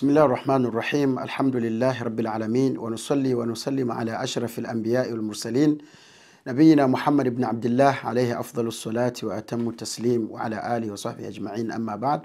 بسم الله الرحمن الرحيم الحمد لله رب العالمين ونصلي ونسلم على أشرف الأنبياء والمرسلين نبينا محمد بن عبد الله عليه أفضل الصلاة وأتم التسليم وعلى آله وصحبه أجمعين أما بعد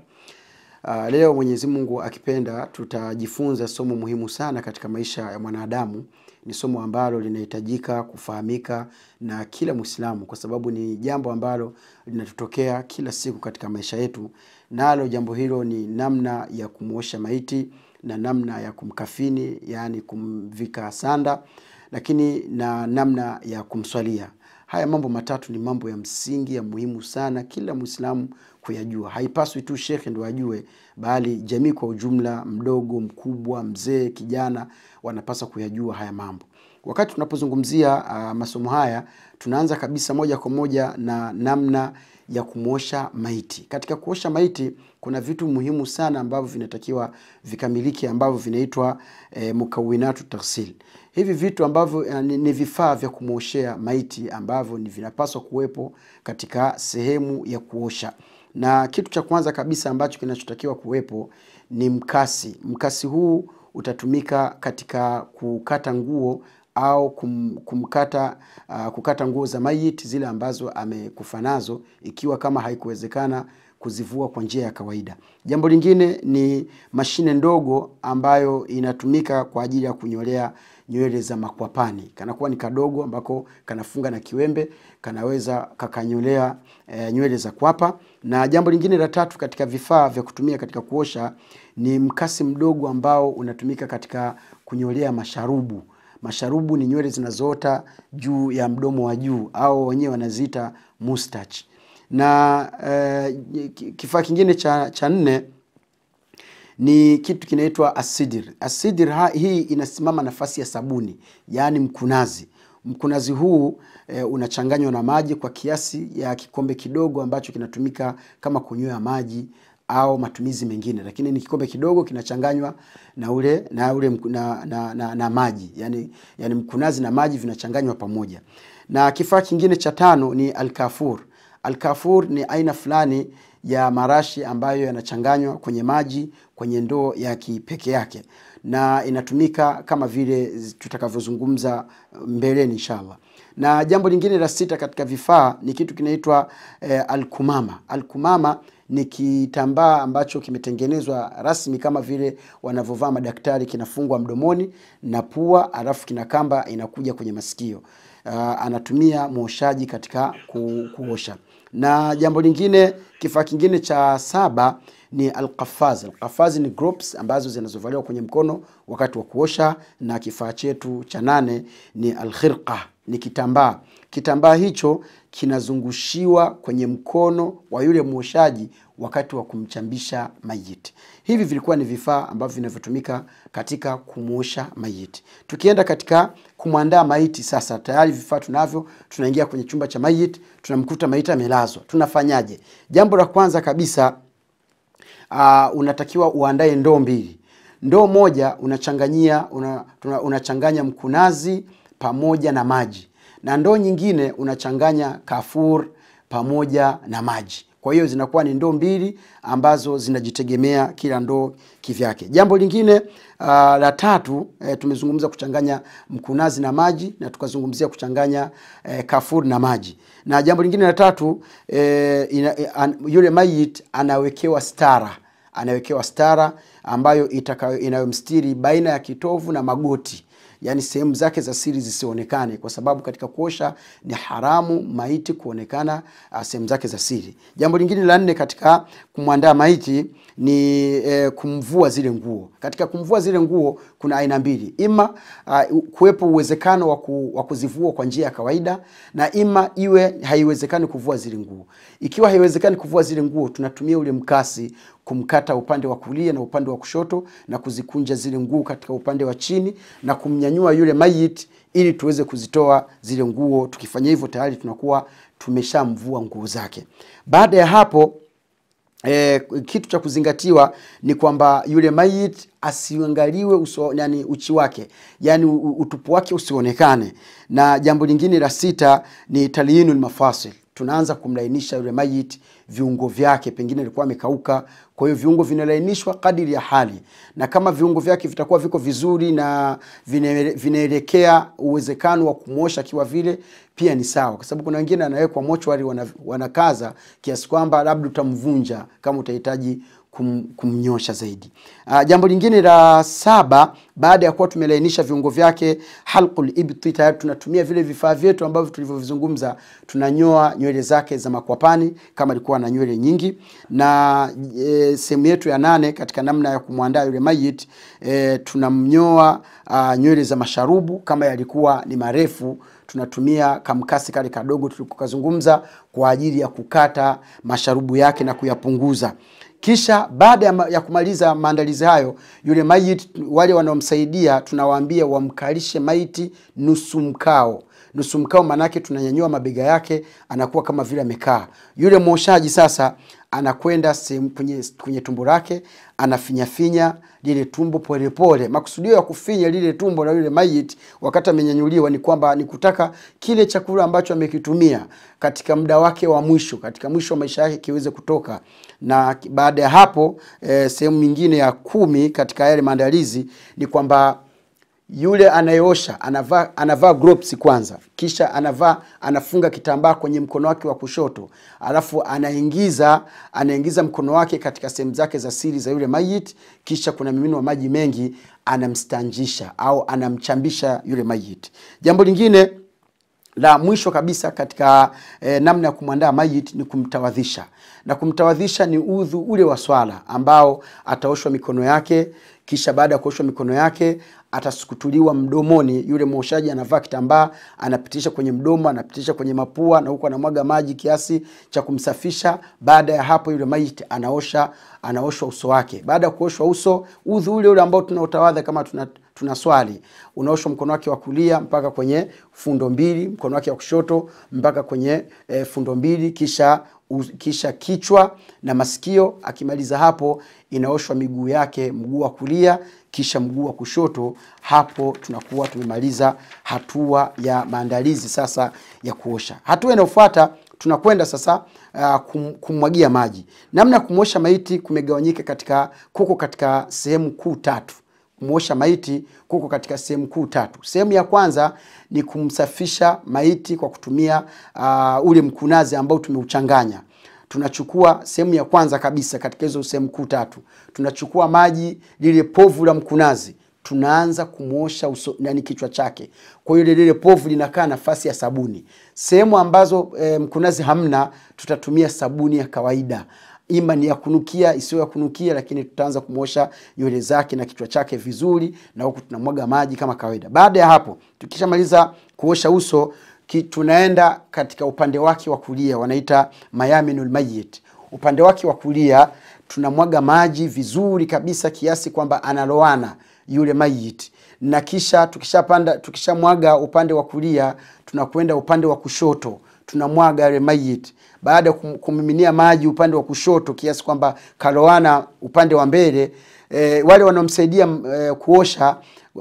leo Mwenyezi Mungu akipenda tutajifunza somo muhimu sana katika maisha ya mwanadamu ni somo ambalo linahitajika kufahamika na kila Mwislamu kwa sababu ni jambo ambalo linatotokea kila siku katika maisha yetu, nalo jambo hilo ni namna ya kumwosha maiti na namna ya kumkafini, yani kumvika sanda, lakini na namna ya kumswalia. Haya mambo matatu ni mambo ya msingi ya muhimu sana kila Mwislamu kuyajua. Haipaswi tu shekhe ndo ajue, bali jamii kwa ujumla, mdogo, mkubwa, mzee, kijana, wanapaswa kuyajua haya mambo. Wakati tunapozungumzia uh, masomo haya tunaanza kabisa moja kwa moja na namna ya kumwosha maiti. Katika kuosha maiti kuna vitu muhimu sana ambavyo vinatakiwa vikamiliki ambavyo vinaitwa e, mukawinatu tahsil. Hivi vitu ambavyo eh, ni, ni vifaa vya kumwoshea maiti ambavyo ni vinapaswa kuwepo katika sehemu ya kuosha na kitu cha kwanza kabisa ambacho kinachotakiwa kuwepo ni mkasi. Mkasi huu utatumika katika kukata nguo au kum, kumkata uh, kukata nguo za maiti zile ambazo amekufa nazo ikiwa kama haikuwezekana kuzivua kwa njia ya kawaida. Jambo lingine ni mashine ndogo ambayo inatumika kwa ajili ya kunyolea nywele za makwapani, kanakuwa ni kadogo ambako kanafunga na kiwembe, kanaweza kakanyolea e, nywele za kwapa. Na jambo lingine la tatu katika vifaa vya kutumia katika kuosha ni mkasi mdogo ambao unatumika katika kunyolea masharubu Masharubu ni nywele zinazoota juu ya mdomo wa juu au wenyewe wanaziita mustache. Na eh, kifaa kingine cha, cha nne ni kitu kinaitwa asidir. Asidir ha, hii inasimama nafasi ya sabuni, yaani mkunazi. Mkunazi huu e, unachanganywa na maji kwa kiasi ya kikombe kidogo ambacho kinatumika kama kunywea maji au matumizi mengine, lakini ni kikombe kidogo kinachanganywa na ule na ule na, na, na, na maji yani, yani mkunazi na maji vinachanganywa pamoja. Na kifaa kingine cha tano ni alkafur. Alkafur ni aina fulani ya marashi ambayo yanachanganywa kwenye maji kwenye ndoo ya kipeke yake na inatumika kama vile tutakavyozungumza uh, mbeleni inshallah. Na jambo lingine la sita katika vifaa ni kitu kinaitwa eh, alkumama. Alkumama ni kitambaa ambacho kimetengenezwa rasmi kama vile wanavyovaa madaktari, kinafungwa mdomoni na pua, alafu kina kamba inakuja kwenye masikio. Uh, anatumia mwoshaji katika ku, kuosha. Na jambo lingine, kifaa kingine cha saba ni alkafaz Alqafazi ni gloves ambazo zinazovaliwa kwenye mkono wakati wa kuosha, na kifaa chetu cha nane ni alkhirqa, ni kitambaa Kitambaa hicho kinazungushiwa kwenye mkono wa yule mwoshaji wakati wa kumchambisha mayiti. Hivi vilikuwa ni vifaa ambavyo vinavyotumika katika kumwosha mayiti. Tukienda katika kumwandaa maiti sasa, tayari vifaa tunavyo, tunaingia kwenye chumba cha mayiti, tunamkuta maiti amelazwa. Tunafanyaje? Jambo la kwanza kabisa, uh, unatakiwa uandae ndoo mbili. Ndoo moja unachanganyia una, unachanganya mkunazi pamoja na maji na ndoo nyingine unachanganya kafur pamoja na maji. Kwa hiyo zinakuwa ni ndoo mbili ambazo zinajitegemea kila ndoo kivyake. Jambo lingine uh, la tatu eh, tumezungumza kuchanganya mkunazi na maji na tukazungumzia kuchanganya eh, kafur na maji, na jambo lingine la tatu eh, ina, eh, an, yule mayit anawekewa stara anawekewa stara ambayo inayomstiri baina ya kitovu na magoti yani sehemu zake za siri zisionekane, kwa sababu katika kuosha ni haramu maiti kuonekana ah, sehemu zake za siri. Jambo lingine la nne katika kumwandaa maiti ni e, kumvua zile nguo. Katika kumvua zile nguo kuna aina mbili, ima uh, kuwepo uwezekano wa waku, kuzivua kwa njia ya kawaida na ima iwe haiwezekani kuvua zile nguo. Ikiwa haiwezekani kuvua zile nguo, tunatumia ule mkasi kumkata upande wa kulia na upande wa kushoto na kuzikunja zile nguo katika upande wa chini na kumnyanyua yule mayiti ili tuweze kuzitoa zile nguo. Tukifanya hivyo tayari tunakuwa tumeshamvua nguo zake. Baada ya hapo E, kitu cha kuzingatiwa ni kwamba yule mayit asiangaliwe uso, yani uchi wake yani utupu wake usionekane. Na jambo lingine la sita ni talyinul mafasil tunaanza kumlainisha yule mayit viungo vyake, pengine alikuwa amekauka. Kwa hiyo viungo vinalainishwa kadiri ya hali, na kama viungo vyake vitakuwa viko vizuri na vinaelekea uwezekano wa kumwosha kiwa vile, pia ni sawa, kwa sababu kuna wengine anawekwa mochwari wanakaza wana kiasi kwamba labda utamvunja kama utahitaji kum, kumnyosha zaidi. Uh, jambo lingine la saba, baada ya kuwa tumelainisha viungo vyake halqul ibti, tayari tunatumia vile vifaa vyetu ambavyo tulivyovizungumza, tunanyoa nywele zake za makwapani kama alikuwa na nywele nyingi. Na e, sehemu yetu ya nane katika namna ya kumwandaa yule mayit e, tunamnyoa uh, nywele za masharubu kama yalikuwa ni marefu tunatumia kamkasi kale kadogo tulikokazungumza kwa ajili ya kukata masharubu yake na kuyapunguza. Kisha baada ya, kumaliza maandalizi hayo, yule maiti, wale wanaomsaidia tunawaambia wamkalishe maiti nusu mkao nusu mkao, maanake tunanyanyua mabega yake, anakuwa kama vile amekaa. Yule mwoshaji sasa anakwenda sehemu kwenye, kwenye tumbo lake anafinyafinya lile tumbo polepole. Makusudio ya kufinya lile tumbo la yule mayiti wakati amenyanyuliwa ni kwamba ni kutaka kile chakula ambacho amekitumia katika muda wake wa mwisho, katika mwisho wa maisha yake kiweze kutoka. Na baada ya hapo e, sehemu nyingine ya kumi katika yale maandalizi ni kwamba yule anayeosha anavaa anavaa gloves kwanza, kisha anavaa anafunga kitambaa kwenye mkono wake wa kushoto, alafu anaingiza anaingiza mkono wake katika sehemu zake za siri za yule mayit kisha kuna wa maji mengi, anamstanjisha au anamchambisha yule mayit Jambo lingine la mwisho kabisa katika eh, namna ya kumwandaa mayit ni kumtawadhisha, na kumtawadhisha ni udhu ule wa swala ambao ataoshwa mikono yake, kisha baada ya kuoshwa mikono yake atasukutuliwa mdomoni. Yule mwoshaji anavaa kitambaa, anapitisha kwenye mdomo, anapitisha kwenye mapua, na huko anamwaga maji kiasi cha kumsafisha. Baada ya hapo, yule maiti anaosha anaoshwa uso wake. Baada ya kuoshwa uso, udhu ule ule ambao tunautawadha kama tuna tuna swali, unaoshwa mkono wake wa kulia mpaka kwenye fundo mbili, mkono wake wa kushoto mpaka kwenye e, fundo mbili, kisha u, kisha kichwa na masikio. Akimaliza hapo, inaoshwa miguu yake, mguu wa kulia kisha mguu wa kushoto. Hapo tunakuwa tumemaliza hatua ya maandalizi sasa ya kuosha. Hatua inayofuata tunakwenda sasa uh, kum, kumwagia maji. Namna ya kumwosha maiti kumegawanyika katika kuko katika sehemu kuu tatu kumwosha maiti kuko katika sehemu kuu tatu. Sehemu ya kwanza ni kumsafisha maiti kwa kutumia uh, ule mkunazi ambao tumeuchanganya tunachukua sehemu ya kwanza kabisa katika hizo sehemu kuu tatu, tunachukua maji lile povu la mkunazi tunaanza kumwosha uso yani kichwa chake. Kwa hiyo lile povu linakaa nafasi ya sabuni. Sehemu ambazo e, mkunazi hamna, tutatumia sabuni ya kawaida ima ni ya kunukia isiyo ya kunukia, lakini tutaanza kumwosha nywele zake na kichwa chake vizuri, na huku tunamwaga maji kama kawaida. Baada ya hapo, tukishamaliza kuosha uso ki, tunaenda katika upande wake wa kulia wanaita mayaminul mayit upande wake wa kulia tunamwaga maji vizuri kabisa kiasi kwamba analoana yule mayit na kisha tukishapanda tukishamwaga upande wa kulia tunakwenda upande wa kushoto tunamwaga yule mayit baada ya kumiminia maji upande wa kushoto kiasi kwamba kaloana upande wa mbele e, wale wanaomsaidia e, kuosha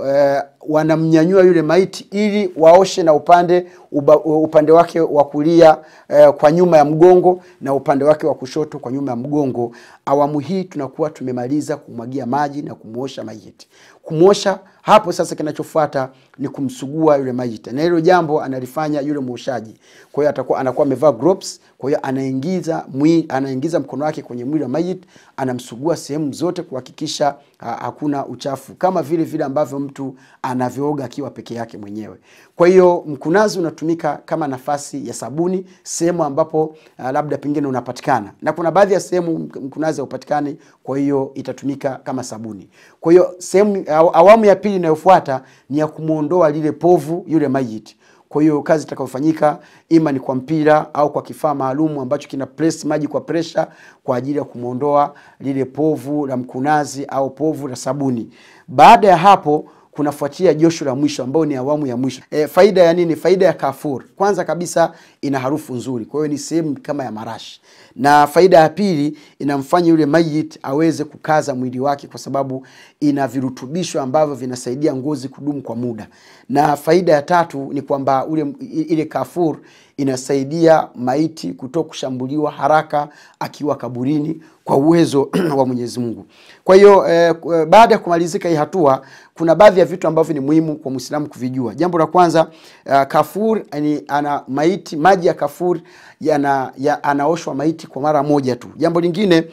e, wanamnyanyua yule maiti ili waoshe na upande uba, upande wake wa kulia eh, kwa nyuma ya mgongo na upande wake wa kushoto kwa nyuma ya mgongo. Awamu hii tunakuwa tumemaliza kumwagia maji na kumuosha maiti kumosha Hapo sasa kinachofuata ni kumsugua yule maiti, na hilo jambo analifanya yule mwoshaji. Kwa hiyo atakuwa anakuwa amevaa gloves, kwa hiyo anaingiza mwili, anaingiza mkono wake kwenye mwili wa maiti, anamsugua sehemu zote kuhakikisha ha, hakuna uchafu, kama vile vile ambavyo mtu anavyooga akiwa peke yake mwenyewe. Kwa hiyo mkunazi unatumika kama nafasi ya sabuni sehemu ambapo ha, labda pengine unapatikana, na kuna baadhi ya sehemu mkunazi haupatikani, kwa hiyo itatumika kama sabuni. Kwa hiyo sehemu uh, awamu ya pili inayofuata ni ya kumwondoa lile povu, yule mayiti. Kwa hiyo kazi itakayofanyika ima ni kwa mpira au kwa kifaa maalum ambacho kina press maji kwa presha kwa ajili ya kumwondoa lile povu la mkunazi au povu la sabuni. Baada ya hapo kunafuatia josho la mwisho ambayo ni awamu ya mwisho. E, faida ya nini? Faida ya kafur, kwanza kabisa ina harufu nzuri, kwa hiyo ni sehemu kama ya marashi, na faida ya pili inamfanya yule mayit aweze kukaza mwili wake, kwa sababu ina virutubisho ambavyo vinasaidia ngozi kudumu kwa muda, na faida ya tatu ni kwamba ule ile kafur inasaidia maiti kuto kushambuliwa haraka akiwa kaburini kwa uwezo wa Mwenyezi Mungu. Kwa hiyo eh, eh, baada ya kumalizika hii hatua, kuna baadhi ya vitu ambavyo ni muhimu kwa Muislamu kuvijua. Jambo la kwanza, uh, kafur yani, ana maiti maji ya kafur yana ya, anaoshwa maiti kwa mara moja tu. Jambo lingine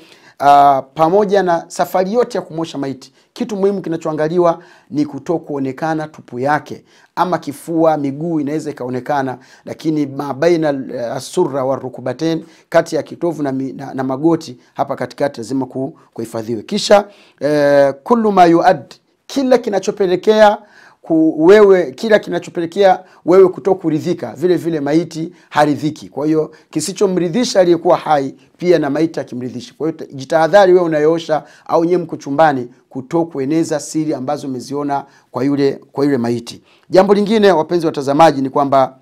uh, pamoja na safari yote ya kumosha maiti, kitu muhimu kinachoangaliwa ni kutokuonekana tupu yake, ama kifua, miguu inaweza ikaonekana, lakini mabaina uh, eh, asura wa rukubaten, kati ya kitovu na, na, na magoti hapa katikati lazima kuhifadhiwe. Kisha uh, kullu ma yuad, kila kinachopelekea ku, wewe kila kinachopelekea wewe kuridhika vile vile maiti haridhiki kwa hiyo kisichomridhisha aliyekuwa hai pia na maiti akimridhishi kwa hiyo jitahadhari wewe unayoosha au nye mko chumbani kuto kueneza siri ambazo umeziona kwa yule kwa yule maiti jambo lingine wapenzi watazamaji ni kwamba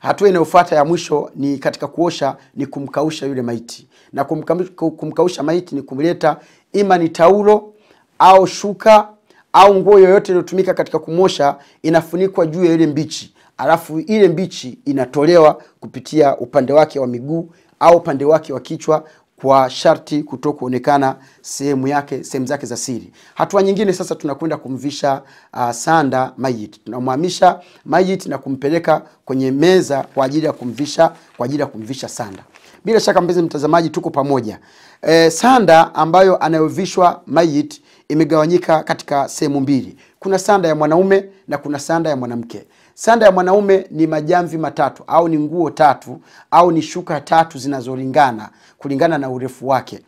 hatua inayofuata ya mwisho ni katika kuosha ni kumkausha yule maiti na kumkausha maiti ni kumleta ima ni taulo au shuka au nguo yoyote iliyotumika katika kumosha inafunikwa juu ya ile mbichi alafu ile mbichi inatolewa kupitia upande wake wa miguu au upande wake wa kichwa kwa sharti kuto kuonekana sehemu yake sehemu zake za siri. Hatua nyingine sasa, tunakwenda kumvisha uh, ah, sanda mayit Tunamhamisha mayit na kumpeleka kwenye meza kwa ajili ya kumvisha kwa ajili ya kumvisha sanda. Bila shaka mpenzi mtazamaji, tuko pamoja. E, eh, sanda ambayo anayovishwa mayit imegawanyika katika sehemu mbili. Kuna sanda ya mwanaume na kuna sanda ya mwanamke. Sanda ya mwanaume ni majamvi matatu au ni nguo tatu au ni shuka tatu zinazolingana kulingana na urefu wake,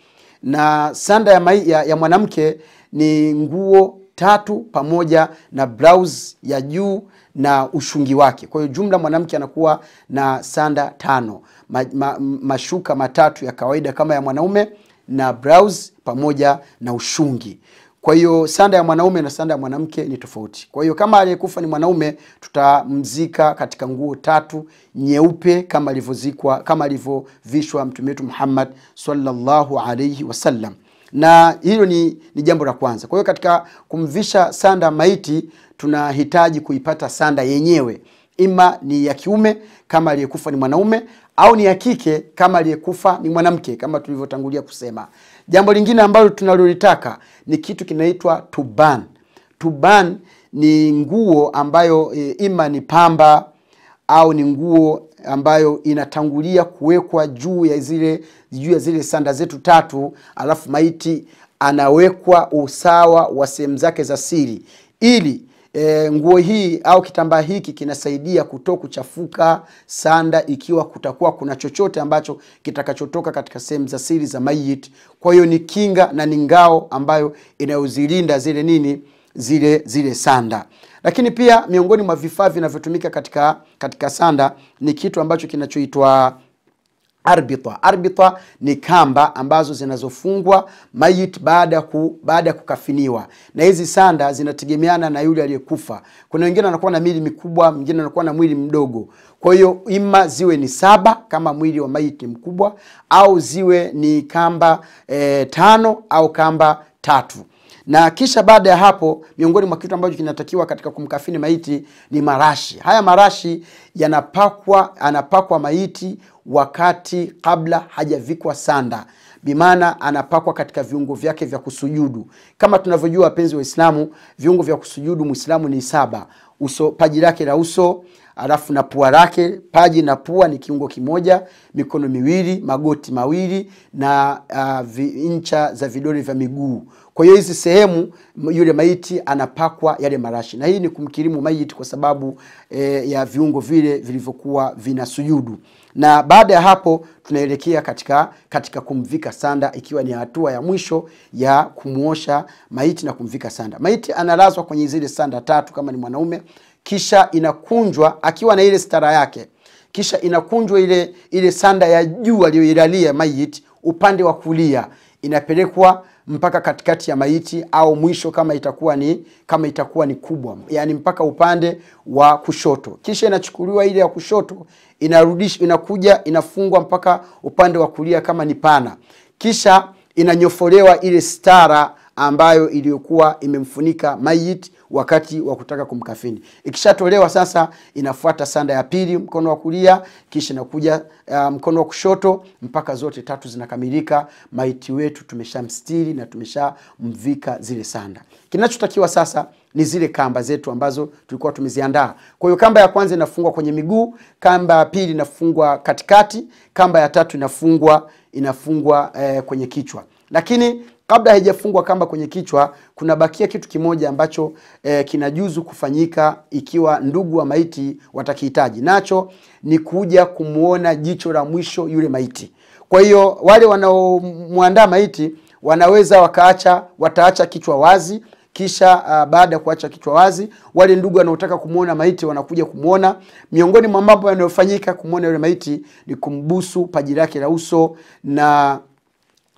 na sanda ya, mai, ya, ya mwanamke ni nguo tatu pamoja na blouse ya juu na ushungi wake. Kwa hiyo jumla mwanamke anakuwa na sanda tano, ma, ma, mashuka matatu ya kawaida kama ya mwanaume na blouse pamoja na ushungi. Kwa hiyo sanda ya mwanaume na sanda ya mwanamke ni tofauti. Kwa hiyo kama aliyekufa ni mwanaume, tutamzika katika nguo tatu nyeupe kama alivyozikwa kama alivyovishwa mtume wetu Muhammad sallallahu alayhi wasallam, na hilo ni, ni jambo la kwanza. Kwa hiyo katika kumvisha sanda maiti tunahitaji kuipata sanda yenyewe ima ni ya kiume kama aliyekufa ni mwanaume au ni ya kike kama aliyekufa ni mwanamke kama tulivyotangulia kusema. Jambo lingine ambalo tunalolitaka ni kitu kinaitwa tuban. Tuban ni nguo ambayo e, ima ni pamba au ni nguo ambayo inatangulia kuwekwa juu ya zile juu ya zile sanda zetu tatu, alafu maiti anawekwa usawa wa sehemu zake za siri ili e, nguo hii au kitambaa hiki kinasaidia kuto kuchafuka sanda ikiwa kutakuwa kuna chochote ambacho kitakachotoka katika sehemu za siri za mayit. Kwa hiyo ni kinga na ni ngao ambayo inayozilinda zile nini zile zile sanda. Lakini pia miongoni mwa vifaa vinavyotumika katika katika sanda ni kitu ambacho kinachoitwa arbita arbita ni kamba ambazo zinazofungwa mayit baada ku, baada ya kukafiniwa, na hizi sanda zinategemeana na yule aliyekufa. Kuna wengine anakuwa na mili mikubwa, mwingine anakuwa na mwili mdogo. Kwa hiyo ima ziwe ni saba kama mwili wa maiti mkubwa, au ziwe ni kamba e, tano au kamba tatu na kisha baada ya hapo, miongoni mwa kitu ambacho kinatakiwa katika kumkafini maiti ni marashi. Haya marashi yanapakwa, anapakwa maiti wakati kabla hajavikwa sanda, bimaana anapakwa katika viungo vyake vya kusujudu. Kama tunavyojua wapenzi Waislamu, viungo vya kusujudu mwislamu ni saba: uso, paji lake la uso, alafu na pua lake, paji na pua ni kiungo kimoja, mikono miwili, magoti mawili na uh, vi, ncha za vidole vya miguu. Kwa hiyo hizi sehemu yule maiti anapakwa yale marashi, na hii ni kumkirimu maiti kwa sababu eh, ya viungo vile vilivyokuwa vina sujudu. Na baada ya hapo tunaelekea katika katika kumvika sanda, ikiwa ni hatua ya mwisho ya kumuosha maiti na kumvika sanda. Maiti analazwa kwenye zile sanda tatu kama ni mwanaume kisha inakunjwa akiwa na ile stara yake kisha inakunjwa ile ile sanda ya juu aliyoilalia maiti upande wa kulia inapelekwa mpaka katikati ya maiti au mwisho kama itakuwa ni kama itakuwa ni kubwa yani mpaka upande wa kushoto kisha inachukuliwa ile ya kushoto inarudish inakuja inafungwa mpaka upande wa kulia kama ni pana kisha inanyofolewa ile stara ambayo iliyokuwa imemfunika maiti wakati wa kutaka kumkafini. Ikishatolewa sasa, inafuata sanda ya pili mkono wa kulia, kisha inakuja uh, mkono wa kushoto mpaka zote tatu zinakamilika. Maiti wetu tumeshamstiri na tumeshamvika zile sanda. Kinachotakiwa sasa ni zile kamba zetu ambazo tulikuwa tumeziandaa. Kwa hiyo kamba ya kwanza inafungwa kwenye miguu, kamba ya pili inafungwa katikati, kamba ya tatu inafungwa inafungwa eh, kwenye kichwa. Lakini kabla haijafungwa kamba kwenye kichwa, kunabakia kitu kimoja ambacho e, eh, kinajuzu kufanyika ikiwa ndugu wa maiti watakihitaji, nacho ni kuja kumwona jicho la mwisho yule maiti. Kwa hiyo wale wanaomwandaa maiti wanaweza wakaacha, wataacha kichwa wazi kisha uh, baada ya kuacha kichwa wazi, wale ndugu wanaotaka kumwona maiti wanakuja kumwona. Miongoni mwa mambo yanayofanyika kumwona yule maiti ni kumbusu paji lake la uso na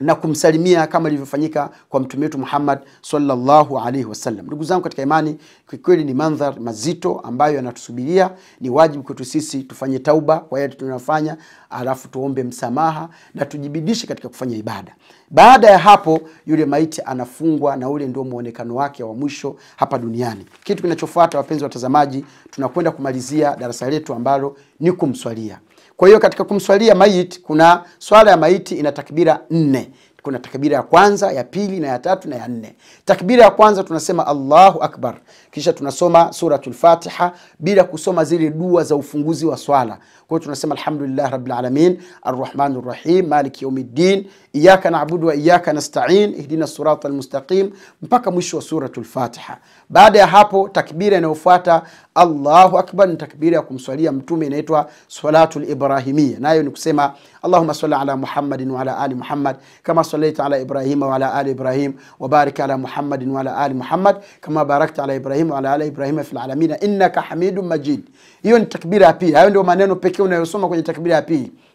na kumsalimia kama ilivyofanyika kwa mtume wetu Muhammad sallallahu alaihi wasallam. Ndugu zangu katika imani, kwa kweli ni mandhar mazito ambayo yanatusubiria. Ni wajibu kwetu sisi tufanye tauba kwa yale tunayofanya, alafu tuombe msamaha na tujibidishe katika kufanya ibada. Baada ya hapo, yule maiti anafungwa na ule ndio muonekano wake wa mwisho hapa duniani. Kitu kinachofuata, wapenzi watazamaji, tunakwenda kumalizia darasa letu ambalo ni kumswalia. Kwa hiyo katika kumswalia maiti kuna swala ya maiti ina takbira nne kuna takbira ya kwanza, ya pili na ya tatu na ya nne. Takbira ya kwanza tunasema Allahu Akbar, kisha tunasoma suratul Fatiha bila kusoma zile dua za ufunguzi wa swala. Kwa tunasema alhamdulillah rabbil alamin arrahmanir rahim maliki yawmiddin iyyaka na'budu wa iyyaka nasta'in ihdinas siratal mustaqim mpaka mwisho wa suratul Fatiha. Baada ya hapo, takbira inayofuata Allahu Akbar ni takbira ya kumswalia Mtume, inaitwa salatul Ibrahimia, nayo ni kusema Allahumma salli ala Muhammadin wa ala ali Muhammad kama صليت على إبراهيم وعلى آل إبراهيم وبارك على محمد وعلى آل محمد كما باركت على إبراهيم وعلى آل إبراهيم في العالمين إنك حميد مجيد يون ni takbira هاي pili hayo ndio maneno pekee unayosoma kwenye takbira ya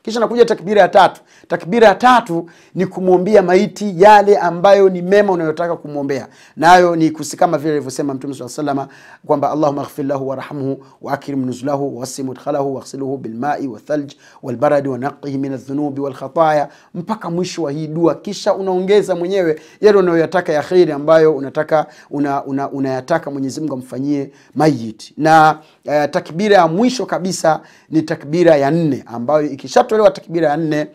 Kisha nakuja takbira ya tatu. Takbira ya tatu ni kumwombea maiti yale ambayo ni mema unayotaka kumwombea, nayo ni kusikama vile alivyosema Mtume swalla salama kwamba allahumma ighfir lahu warhamhu waakrim nuzulahu wawassi mudkhalahu waghsilhu bilmai wathalj walbaradi wanaqqihi min aldhunubi walkhataya, mpaka mwisho wa hii dua. Kisha unaongeza mwenyewe yale unayoyataka ya kheri ambayo unataka una, una, unayataka Mwenyezi Mungu amfanyie mayiti na eh, takbira ya mwisho kabisa ni takbira ya nne ambayo ikishatolewa takbira ya nne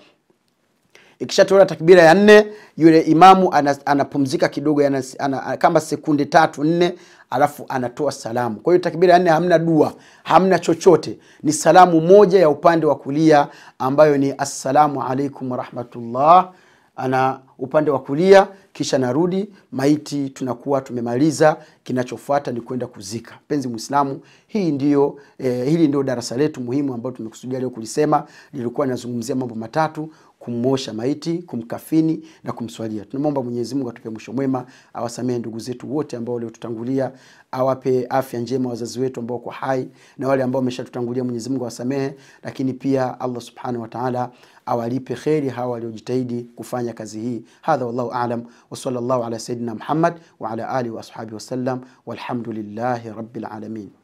ikishatolewa takbira ya nne yule imamu anapumzika ana kidogo ana, kama sekunde tatu nne alafu anatoa salamu kwa hiyo takbira ya nne hamna dua hamna chochote ni salamu moja ya upande wa kulia ambayo ni assalamu alaikum warahmatullah ana upande wa kulia kisha narudi, maiti tunakuwa tumemaliza, kinachofuata ni kwenda kuzika. Mpenzi Muislamu, hii ndio eh, hili ndio darasa letu muhimu ambalo tumekusudia leo kulisema. Lilikuwa linazungumzia mambo matatu: kumosha maiti, kumkafini na kumswalia. Tunamwomba Mwenyezi Mungu atupe mwisho mwema, awasamehe ndugu zetu wote ambao waliotutangulia, awape afya njema wazazi wetu ambao kwa hai na wale ambao wameshatutangulia, Mwenyezi Mungu awasamehe. Lakini pia Allah Subhanahu wa Ta'ala awalipe kheri hawa waliojitahidi kufanya kazi hii. Hadha wallahu a'lam wa sallallahu ala sayyidina Muhammad wa ala alihi wa ashabihi wasallam walhamdulillahi rabbil alamin.